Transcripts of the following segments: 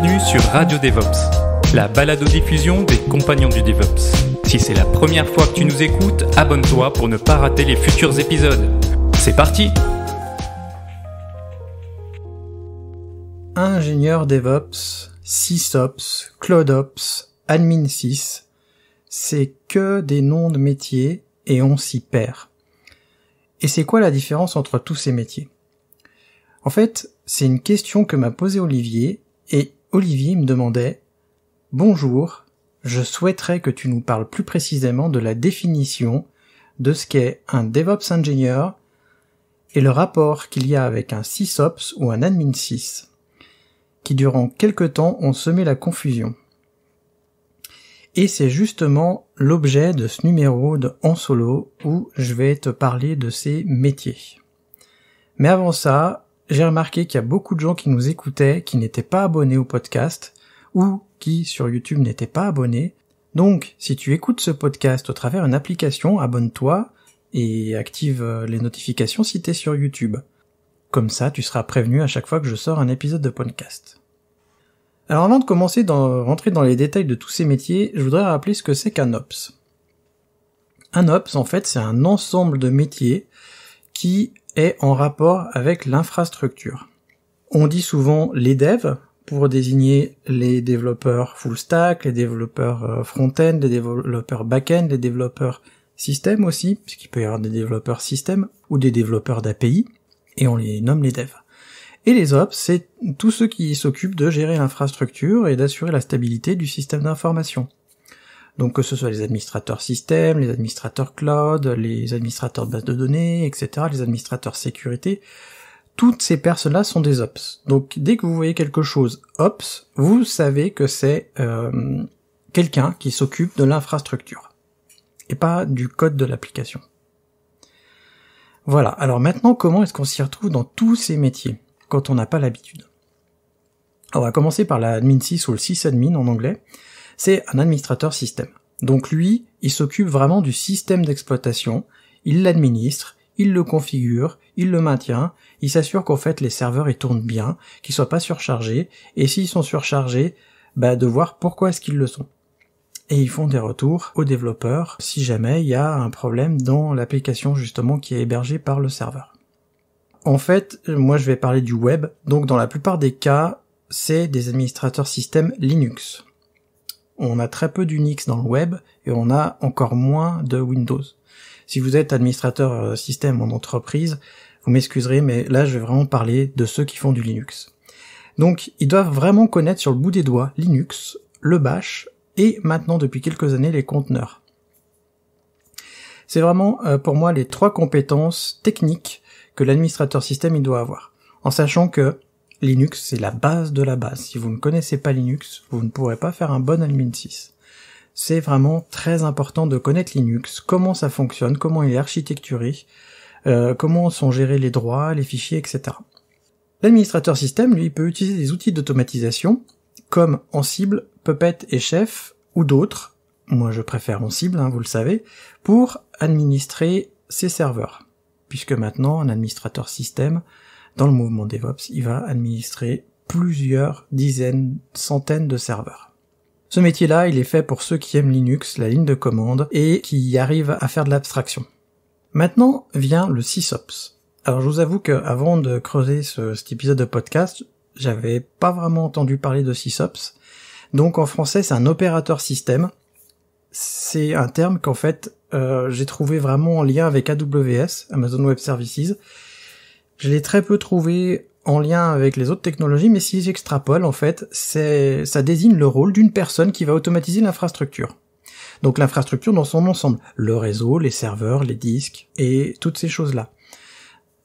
bienvenue sur Radio DevOps, la balado-diffusion des compagnons du DevOps. Si c'est la première fois que tu nous écoutes, abonne-toi pour ne pas rater les futurs épisodes. C'est parti Ingénieur DevOps, SysOps, CloudOps, AdminSys, c'est que des noms de métiers et on s'y perd. Et c'est quoi la différence entre tous ces métiers En fait, c'est une question que m'a posée Olivier et Olivier me demandait Bonjour, je souhaiterais que tu nous parles plus précisément de la définition de ce qu'est un DevOps Engineer et le rapport qu'il y a avec un SysOps ou un Admin 6, qui durant quelque temps ont semé la confusion. Et c'est justement l'objet de ce numéro de En Solo où je vais te parler de ces métiers. Mais avant ça, j'ai remarqué qu'il y a beaucoup de gens qui nous écoutaient, qui n'étaient pas abonnés au podcast, ou qui sur YouTube n'étaient pas abonnés. Donc, si tu écoutes ce podcast au travers d'une application, abonne-toi et active euh, les notifications si t'es sur YouTube. Comme ça, tu seras prévenu à chaque fois que je sors un épisode de podcast. Alors avant de commencer à rentrer dans les détails de tous ces métiers, je voudrais rappeler ce que c'est qu'un OPS. Un OPS, en fait, c'est un ensemble de métiers qui est en rapport avec l'infrastructure. On dit souvent les devs pour désigner les développeurs full stack, les développeurs euh, front-end, les développeurs back-end, les développeurs système aussi, puisqu'il peut y avoir des développeurs système ou des développeurs d'API, et on les nomme les devs. Et les ops, c'est tous ceux qui s'occupent de gérer l'infrastructure et d'assurer la stabilité du système d'information. Donc que ce soit les administrateurs système, les administrateurs cloud, les administrateurs de base de données, etc., les administrateurs sécurité, toutes ces personnes-là sont des ops. Donc dès que vous voyez quelque chose ops, vous savez que c'est euh, quelqu'un qui s'occupe de l'infrastructure et pas du code de l'application. Voilà, alors maintenant comment est-ce qu'on s'y retrouve dans tous ces métiers quand on n'a pas l'habitude On va commencer par l'admin 6 ou le sysadmin en anglais c'est un administrateur système. Donc lui, il s'occupe vraiment du système d'exploitation, il l'administre, il le configure, il le maintient, il s'assure qu'en fait les serveurs y tournent bien, qu'ils soient pas surchargés, et s'ils sont surchargés, bah de voir pourquoi est-ce qu'ils le sont. Et ils font des retours aux développeurs si jamais il y a un problème dans l'application justement qui est hébergée par le serveur. En fait, moi je vais parler du web, donc dans la plupart des cas, c'est des administrateurs système Linux on a très peu d'Unix dans le web et on a encore moins de Windows. Si vous êtes administrateur euh, système en entreprise, vous m'excuserez, mais là je vais vraiment parler de ceux qui font du Linux. Donc ils doivent vraiment connaître sur le bout des doigts Linux, le bash et maintenant depuis quelques années les conteneurs. C'est vraiment euh, pour moi les trois compétences techniques que l'administrateur système il doit avoir. En sachant que Linux, c'est la base de la base. Si vous ne connaissez pas Linux, vous ne pourrez pas faire un bon admin 6. C'est vraiment très important de connaître Linux, comment ça fonctionne, comment il est architecturé, euh, comment sont gérés les droits, les fichiers, etc. L'administrateur système, lui, peut utiliser des outils d'automatisation comme Ansible, Puppet et Chef ou d'autres, moi je préfère Ansible, hein, vous le savez, pour administrer ses serveurs. Puisque maintenant, un administrateur système dans le mouvement DevOps, il va administrer plusieurs dizaines, centaines de serveurs. Ce métier-là, il est fait pour ceux qui aiment Linux, la ligne de commande, et qui arrivent à faire de l'abstraction. Maintenant vient le SysOps. Alors je vous avoue que avant de creuser ce, cet épisode de podcast, j'avais pas vraiment entendu parler de SysOps. Donc en français, c'est un opérateur système. C'est un terme qu'en fait euh, j'ai trouvé vraiment en lien avec AWS, Amazon Web Services, je l'ai très peu trouvé en lien avec les autres technologies, mais si j'extrapole, en fait, c'est, ça désigne le rôle d'une personne qui va automatiser l'infrastructure. Donc l'infrastructure dans son ensemble, le réseau, les serveurs, les disques et toutes ces choses-là.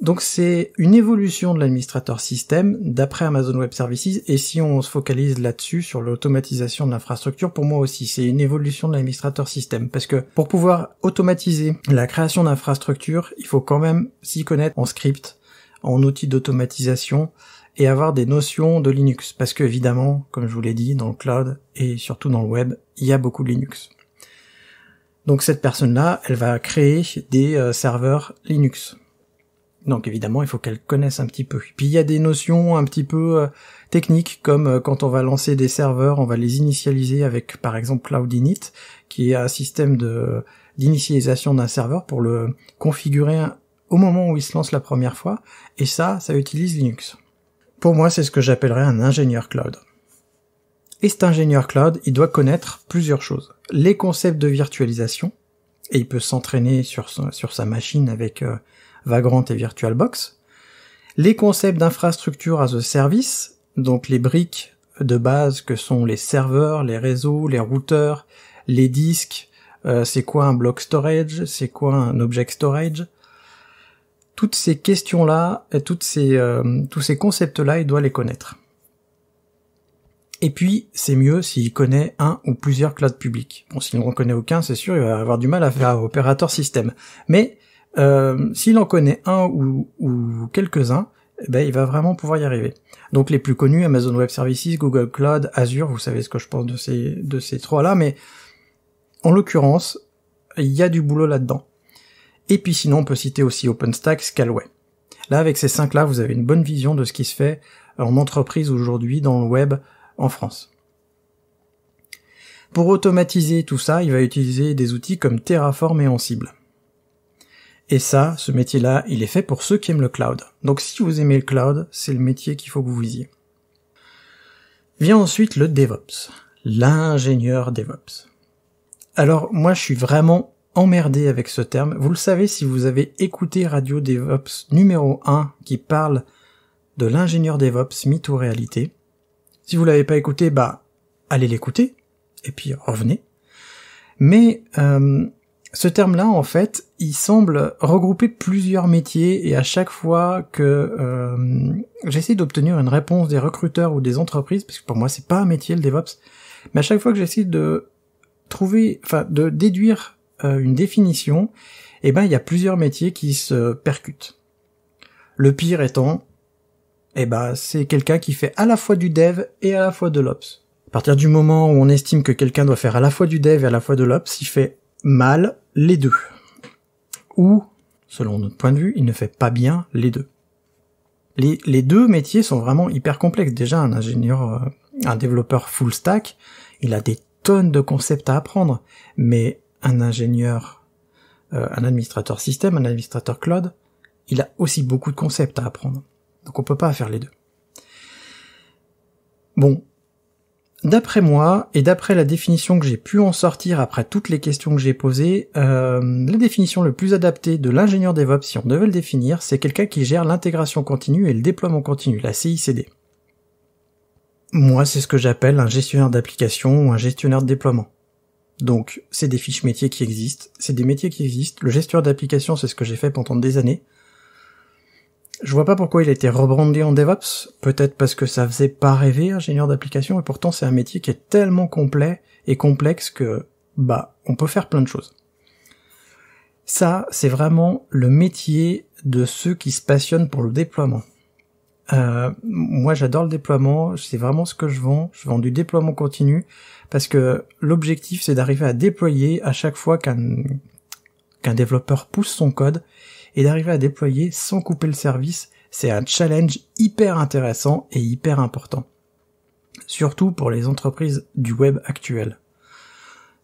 Donc c'est une évolution de l'administrateur système d'après Amazon Web Services et si on se focalise là-dessus sur l'automatisation de l'infrastructure, pour moi aussi c'est une évolution de l'administrateur système parce que pour pouvoir automatiser la création d'infrastructures, il faut quand même s'y connaître en script en outils d'automatisation et avoir des notions de Linux. Parce que évidemment, comme je vous l'ai dit, dans le cloud et surtout dans le web, il y a beaucoup de Linux. Donc cette personne-là, elle va créer des euh, serveurs Linux. Donc évidemment, il faut qu'elle connaisse un petit peu. Puis il y a des notions un petit peu euh, techniques, comme euh, quand on va lancer des serveurs, on va les initialiser avec par exemple Cloud Init, qui est un système d'initialisation d'un serveur pour le configurer au moment où il se lance la première fois, et ça, ça utilise Linux. Pour moi, c'est ce que j'appellerais un ingénieur cloud. Et cet ingénieur cloud, il doit connaître plusieurs choses. Les concepts de virtualisation, et il peut s'entraîner sur, sur, sa machine avec euh, Vagrant et VirtualBox. Les concepts d'infrastructure as a service, donc les briques de base que sont les serveurs, les réseaux, les routeurs, les disques, euh, c'est quoi un block storage, c'est quoi un object storage, toutes ces questions-là et toutes ces, euh, tous ces concepts-là, il doit les connaître. Et puis, c'est mieux s'il connaît un ou plusieurs clouds publics. Bon, s'il n'en connaît aucun, c'est sûr, il va avoir du mal à faire opérateur système. Mais euh, s'il en connaît un ou, quelques-uns, eh ben, il va vraiment pouvoir y arriver. Donc les plus connus, Amazon Web Services, Google Cloud, Azure, vous savez ce que je pense de ces, de ces trois-là, mais en l'occurrence, il y a du boulot là-dedans. Et puis sinon, on peut citer aussi OpenStack, Scalway. Là, avec ces cinq-là, vous avez une bonne vision de ce qui se fait en entreprise aujourd'hui dans le web en France. Pour automatiser tout ça, il va utiliser des outils comme Terraform et Ansible. Et ça, ce métier-là, il est fait pour ceux qui aiment le cloud. Donc si vous aimez le cloud, c'est le métier qu'il faut que vous visiez. Vient ensuite le DevOps, l'ingénieur DevOps. Alors moi je suis vraiment emmerdé avec ce terme. Vous le savez si vous avez écouté Radio DevOps numéro 1 qui parle de l'ingénieur DevOps mytho réalité. Si vous l'avez pas écouté, bah allez l'écouter et puis revenez. Mais euh, ce terme-là, en fait, il semble regrouper plusieurs métiers et à chaque fois que euh, j'essaie d'obtenir une réponse des recruteurs ou des entreprises, parce que pour moi c'est pas un métier le DevOps, mais à chaque fois que j'essaie de trouver, enfin de déduire euh, une définition, eh ben il y a plusieurs métiers qui se percutent. Le pire étant, eh ben c'est quelqu'un qui fait à la fois du dev et à la fois de l'ops. À partir du moment où on estime que quelqu'un doit faire à la fois du dev et à la fois de l'ops, il fait mal les deux. Ou, selon notre point de vue, il ne fait pas bien les deux. Les, les deux métiers sont vraiment hyper complexes. Déjà, un ingénieur, euh, un développeur full stack, il a des tonnes de concepts à apprendre, mais un ingénieur, euh, un administrateur système, un administrateur cloud, il a aussi beaucoup de concepts à apprendre. Donc on peut pas faire les deux. Bon. D'après moi, et d'après la définition que j'ai pu en sortir après toutes les questions que j'ai posées, euh, la définition le plus adaptée de l'ingénieur DevOps, si on devait le définir, c'est quelqu'un qui gère l'intégration continue et le déploiement continu, la CICD. Moi, c'est ce que j'appelle un gestionnaire d'application ou un gestionnaire de déploiement. Donc, c'est des fiches métiers qui existent, c'est des métiers qui existent. Le gestionnaire d'application, c'est ce que j'ai fait pendant des années. Je vois pas pourquoi il a été rebrandé en DevOps, peut-être parce que ça faisait pas rêver ingénieur d'application, et pourtant c'est un métier qui est tellement complet et complexe que, bah, on peut faire plein de choses. Ça, c'est vraiment le métier de ceux qui se passionnent pour le déploiement. Euh, moi, j'adore le déploiement. C'est vraiment ce que je vends. Je vends du déploiement continu parce que l'objectif, c'est d'arriver à déployer à chaque fois qu'un qu'un développeur pousse son code et d'arriver à déployer sans couper le service. C'est un challenge hyper intéressant et hyper important. Surtout pour les entreprises du web actuel.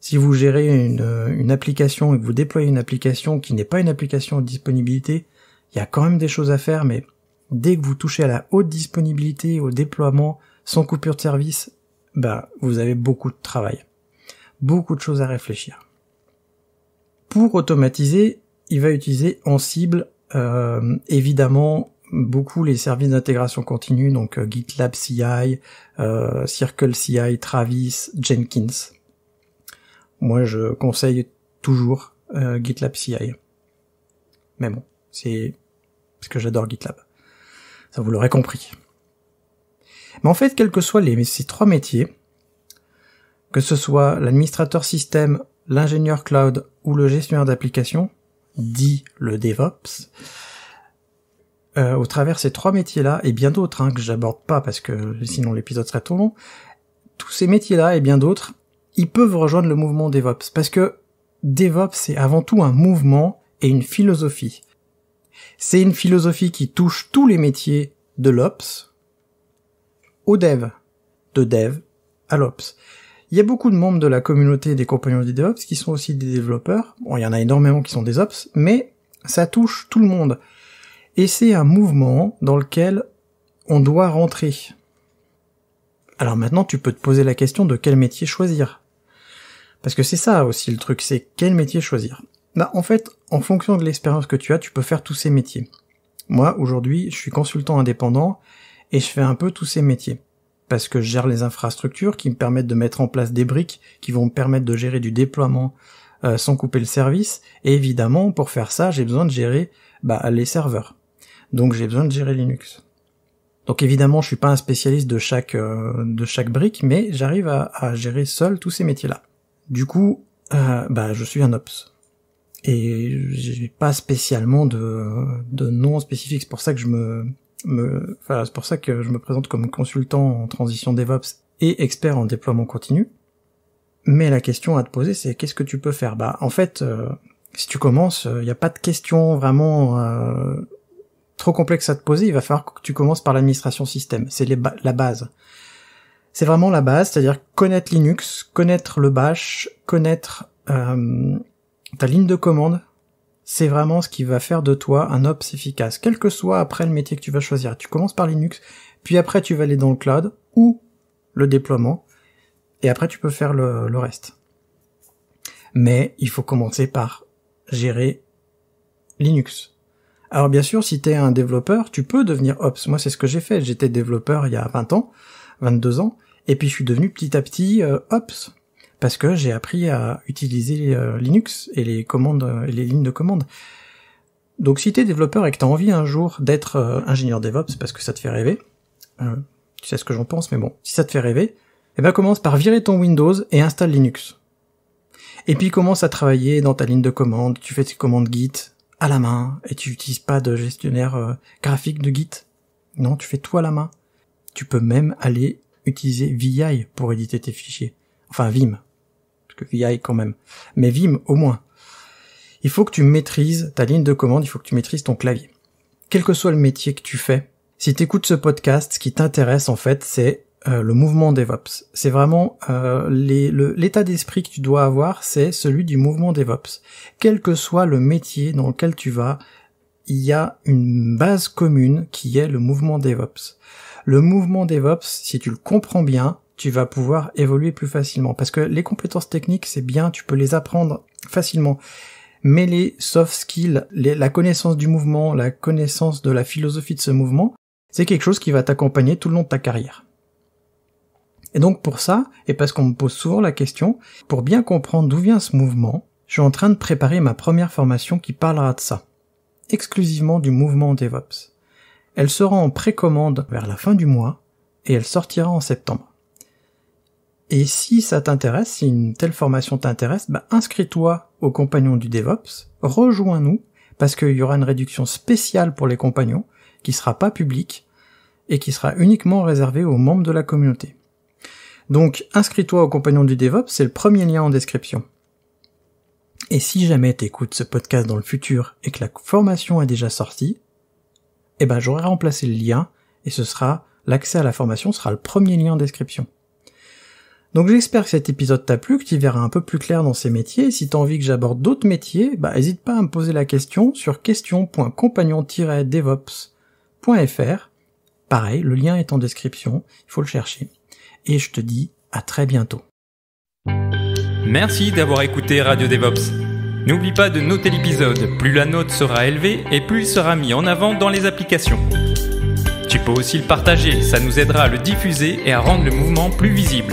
Si vous gérez une, une application et que vous déployez une application qui n'est pas une application de disponibilité, il y a quand même des choses à faire, mais dès que vous touchez à la haute disponibilité, au déploiement, sans coupure de service, bah, vous avez beaucoup de travail. Beaucoup de choses à réfléchir. Pour automatiser, il va utiliser en cible, euh, évidemment, beaucoup les services d'intégration continue, donc euh, GitLab CI, euh, Circle CI, Travis, Jenkins. Moi, je conseille toujours GitLab CI. Mais bon, c'est parce que j'adore GitLab. Ça, vous l'aurez compris. Mais en fait, quels que soient les, ces trois métiers, que ce soit l'administrateur système, l'ingénieur cloud ou le gestionnaire d'application, dit le DevOps, euh, au travers ces trois métiers-là, et bien d'autres hein, que j'aborde pas parce que sinon l'épisode serait trop long, tous ces métiers-là et bien d'autres, ils peuvent rejoindre le mouvement DevOps parce que DevOps c'est avant tout un mouvement et une philosophie. C'est une philosophie qui touche tous les métiers de l'Ops au Dev, de Dev à l'Ops. Il y a beaucoup de membres de la communauté des compagnons des DevOps qui sont aussi des développeurs. Bon, il y en a énormément qui sont des Ops, mais ça touche tout le monde. Et c'est un mouvement dans lequel on doit rentrer. Alors maintenant, tu peux te poser la question de quel métier choisir. Parce que c'est ça aussi le truc, c'est quel métier choisir. Bah, en fait, en fonction de l'expérience que tu as, tu peux faire tous ces métiers. Moi, aujourd'hui, je suis consultant indépendant et je fais un peu tous ces métiers. Parce que je gère les infrastructures qui me permettent de mettre en place des briques qui vont me permettre de gérer du déploiement euh, sans couper le service. Et évidemment, pour faire ça, j'ai besoin de gérer bah, les serveurs. Donc j'ai besoin de gérer Linux. Donc évidemment, je suis pas un spécialiste de chaque euh, de chaque brique, mais j'arrive à, gérer seul tous ces métiers-là. Du coup, euh, bah, je suis un ops et j'ai pas spécialement de, de nom spécifique. C'est pour ça que je me, me enfin, c'est pour ça que je me présente comme consultant en transition DevOps et expert en déploiement continu. Mais la question à te poser, c'est qu'est-ce que tu peux faire Bah, en fait, euh, si tu commences, il euh, n'y a pas de question vraiment euh, trop complexe à te poser. Il va falloir que tu commences par l'administration système. C'est la base. C'est vraiment la base, c'est-à-dire connaître Linux, connaître le Bash, connaître ta ligne de commande, c'est vraiment ce qui va faire de toi un ops efficace, quel que soit après le métier que tu vas choisir. Tu commences par Linux, puis après tu vas aller dans le cloud ou le déploiement, et après tu peux faire le, reste. Mais il faut commencer par gérer Linux. Alors bien sûr, si tu es un développeur, tu peux devenir ops. Moi, c'est ce que j'ai fait. J'étais développeur il y a 20 ans, 22 ans, et puis je suis devenu petit à petit euh, ops parce que j'ai appris à utiliser euh, Linux et les commandes, euh, les lignes de commande. Donc si tu es développeur et que t'as envie un jour d'être euh, ingénieur DevOps parce que ça te fait rêver, tu sais ce que j'en pense, mais bon, si ça te fait rêver, eh ben commence par virer ton Windows et installe Linux. Et puis commence à travailler dans ta ligne de commande, tu fais tes commandes Git à la main, et tu n'utilises pas de gestionnaire graphique de Git. Non, tu fais tout à la main. Tu peux même aller utiliser VI pour éditer tes fichiers. Enfin Vim, que VI quand même, mais Vim au moins. Il faut que tu maîtrises ta ligne de commande, il faut que tu maîtrises ton clavier. Quel que soit le métier que tu fais, si tu écoutes ce podcast, ce qui t'intéresse en fait, c'est euh, le mouvement DevOps. C'est vraiment euh, l'état d'esprit que tu dois avoir, c'est celui du mouvement DevOps. Quel que soit le métier dans lequel tu vas, il y a une base commune qui est le mouvement DevOps. Le mouvement DevOps, si tu le comprends bien, tu vas pouvoir évoluer plus facilement. Parce que les compétences techniques, c'est bien, tu peux les apprendre facilement. Mais les soft skills, la connaissance du mouvement, la connaissance de la philosophie de ce mouvement, c'est quelque chose qui va t'accompagner tout le long de ta carrière. Et donc pour ça, et parce qu'on me pose souvent la question, pour bien comprendre d'où vient ce mouvement, je suis en train de préparer ma première formation qui parlera de ça, exclusivement du mouvement DevOps. Elle sera en précommande vers la fin du mois et elle sortira en septembre. Et si ça t'intéresse, si une telle formation t'intéresse, bah, inscris-toi aux compagnons du DevOps, rejoins-nous, parce qu'il y aura une réduction spéciale pour les compagnons, qui sera pas publique, et qui sera uniquement réservée aux membres de la communauté. Donc inscris-toi aux compagnons du DevOps, c'est le premier lien en description. Et si jamais écoutes ce podcast dans le futur et que la formation est déjà sortie, eh ben j'aurai remplacé le lien et ce sera l'accès à la formation sera le premier lien en description. Donc j'espère que cet épisode t'a plu, que tu verras un peu plus clair dans ces métiers. Et si t'as envie que j'aborde d'autres métiers, bah hésite pas à me poser la question sur question.compagnon-devops.fr. Pareil, le lien est en description, il faut le chercher. Et je te dis à très bientôt. Merci d'avoir écouté Radio DevOps. N'oublie pas de noter l'épisode, plus la note sera élevée et plus il sera mis en avant dans les applications. Tu peux aussi le partager, ça nous aidera à le diffuser et à rendre le mouvement plus visible.